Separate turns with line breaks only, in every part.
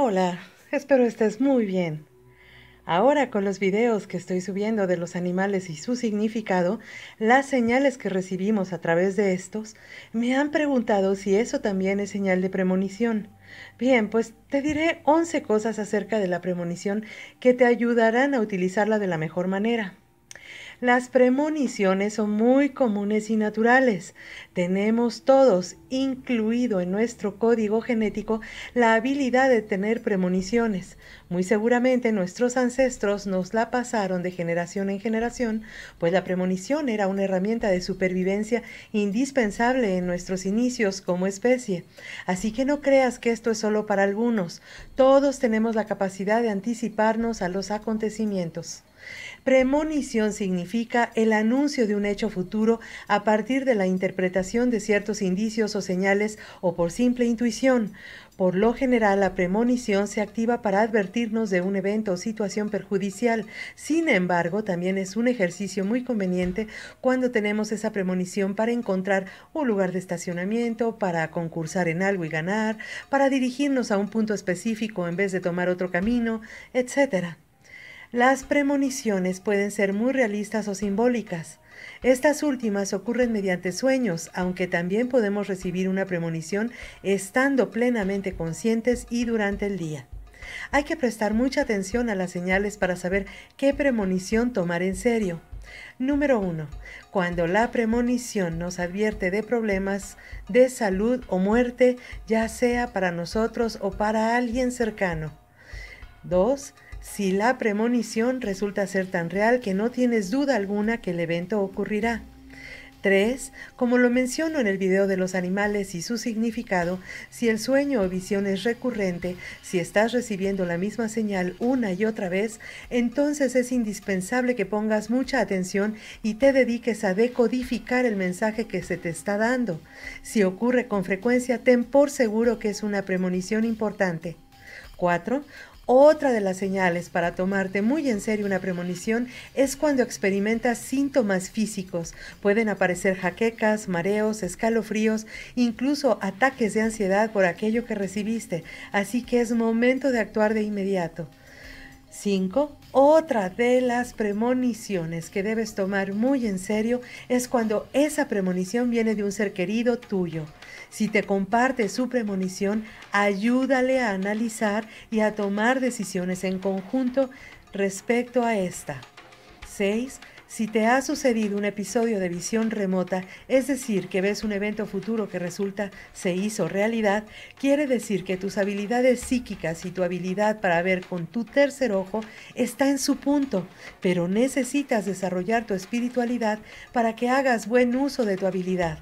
Hola, espero estés muy bien. Ahora con los videos que estoy subiendo de los animales y su significado, las señales que recibimos a través de estos, me han preguntado si eso también es señal de premonición. Bien, pues te diré 11 cosas acerca de la premonición que te ayudarán a utilizarla de la mejor manera. Las premoniciones son muy comunes y naturales. Tenemos todos, incluido en nuestro código genético, la habilidad de tener premoniciones. Muy seguramente nuestros ancestros nos la pasaron de generación en generación, pues la premonición era una herramienta de supervivencia indispensable en nuestros inicios como especie. Así que no creas que esto es solo para algunos. Todos tenemos la capacidad de anticiparnos a los acontecimientos. Premonición significa el anuncio de un hecho futuro a partir de la interpretación de ciertos indicios o señales o por simple intuición. Por lo general, la premonición se activa para advertirnos de un evento o situación perjudicial. Sin embargo, también es un ejercicio muy conveniente cuando tenemos esa premonición para encontrar un lugar de estacionamiento, para concursar en algo y ganar, para dirigirnos a un punto específico en vez de tomar otro camino, etc. Las premoniciones pueden ser muy realistas o simbólicas. Estas últimas ocurren mediante sueños, aunque también podemos recibir una premonición estando plenamente conscientes y durante el día. Hay que prestar mucha atención a las señales para saber qué premonición tomar en serio. Número 1. Cuando la premonición nos advierte de problemas de salud o muerte, ya sea para nosotros o para alguien cercano. 2 si la premonición resulta ser tan real que no tienes duda alguna que el evento ocurrirá. 3. Como lo menciono en el video de los animales y su significado, si el sueño o visión es recurrente, si estás recibiendo la misma señal una y otra vez, entonces es indispensable que pongas mucha atención y te dediques a decodificar el mensaje que se te está dando. Si ocurre con frecuencia, ten por seguro que es una premonición importante. 4. Otra de las señales para tomarte muy en serio una premonición es cuando experimentas síntomas físicos. Pueden aparecer jaquecas, mareos, escalofríos, incluso ataques de ansiedad por aquello que recibiste, así que es momento de actuar de inmediato. 5. Otra de las premoniciones que debes tomar muy en serio es cuando esa premonición viene de un ser querido tuyo. Si te comparte su premonición, ayúdale a analizar y a tomar decisiones en conjunto respecto a esta. 6. Si te ha sucedido un episodio de visión remota, es decir, que ves un evento futuro que resulta se hizo realidad, quiere decir que tus habilidades psíquicas y tu habilidad para ver con tu tercer ojo está en su punto, pero necesitas desarrollar tu espiritualidad para que hagas buen uso de tu habilidad.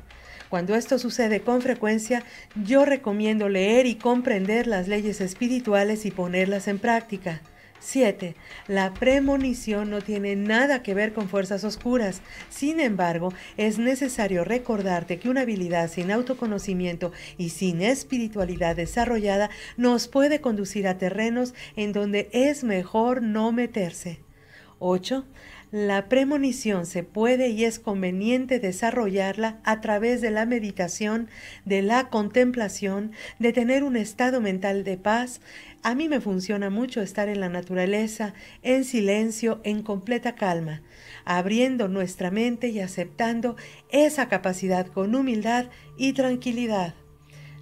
Cuando esto sucede con frecuencia, yo recomiendo leer y comprender las leyes espirituales y ponerlas en práctica. 7. La premonición no tiene nada que ver con fuerzas oscuras. Sin embargo, es necesario recordarte que una habilidad sin autoconocimiento y sin espiritualidad desarrollada nos puede conducir a terrenos en donde es mejor no meterse. 8. La premonición se puede y es conveniente desarrollarla a través de la meditación, de la contemplación, de tener un estado mental de paz. A mí me funciona mucho estar en la naturaleza, en silencio, en completa calma, abriendo nuestra mente y aceptando esa capacidad con humildad y tranquilidad.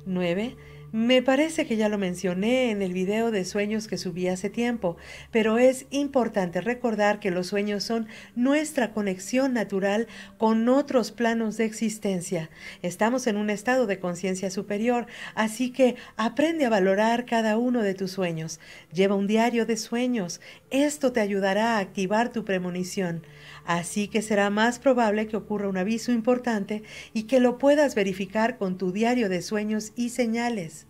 9. Me parece que ya lo mencioné en el video de sueños que subí hace tiempo, pero es importante recordar que los sueños son nuestra conexión natural con otros planos de existencia. Estamos en un estado de conciencia superior, así que aprende a valorar cada uno de tus sueños. Lleva un diario de sueños. Esto te ayudará a activar tu premonición. Así que será más probable que ocurra un aviso importante y que lo puedas verificar con tu diario de sueños y señales.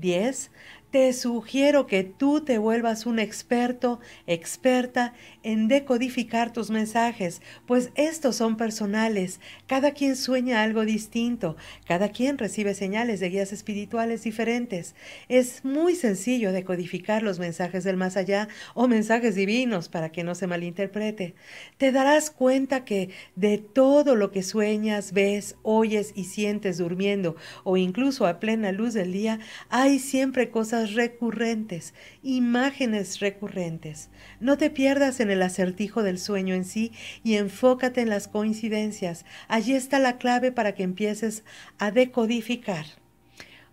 10 te sugiero que tú te vuelvas un experto, experta en decodificar tus mensajes, pues estos son personales. Cada quien sueña algo distinto, cada quien recibe señales de guías espirituales diferentes. Es muy sencillo decodificar los mensajes del más allá o mensajes divinos para que no se malinterprete. Te darás cuenta que de todo lo que sueñas, ves, oyes y sientes durmiendo o incluso a plena luz del día, hay siempre cosas recurrentes, imágenes recurrentes. No te pierdas en el acertijo del sueño en sí y enfócate en las coincidencias. Allí está la clave para que empieces a decodificar.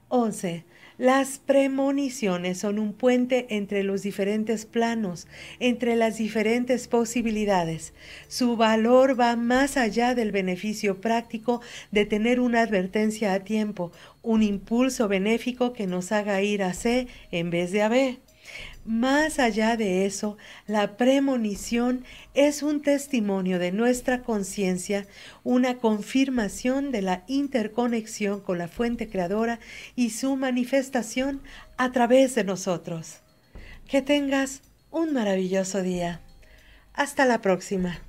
11. Las premoniciones son un puente entre los diferentes planos, entre las diferentes posibilidades. Su valor va más allá del beneficio práctico de tener una advertencia a tiempo, un impulso benéfico que nos haga ir a C en vez de a B. Más allá de eso, la premonición es un testimonio de nuestra conciencia, una confirmación de la interconexión con la fuente creadora y su manifestación a través de nosotros. Que tengas un maravilloso día. Hasta la próxima.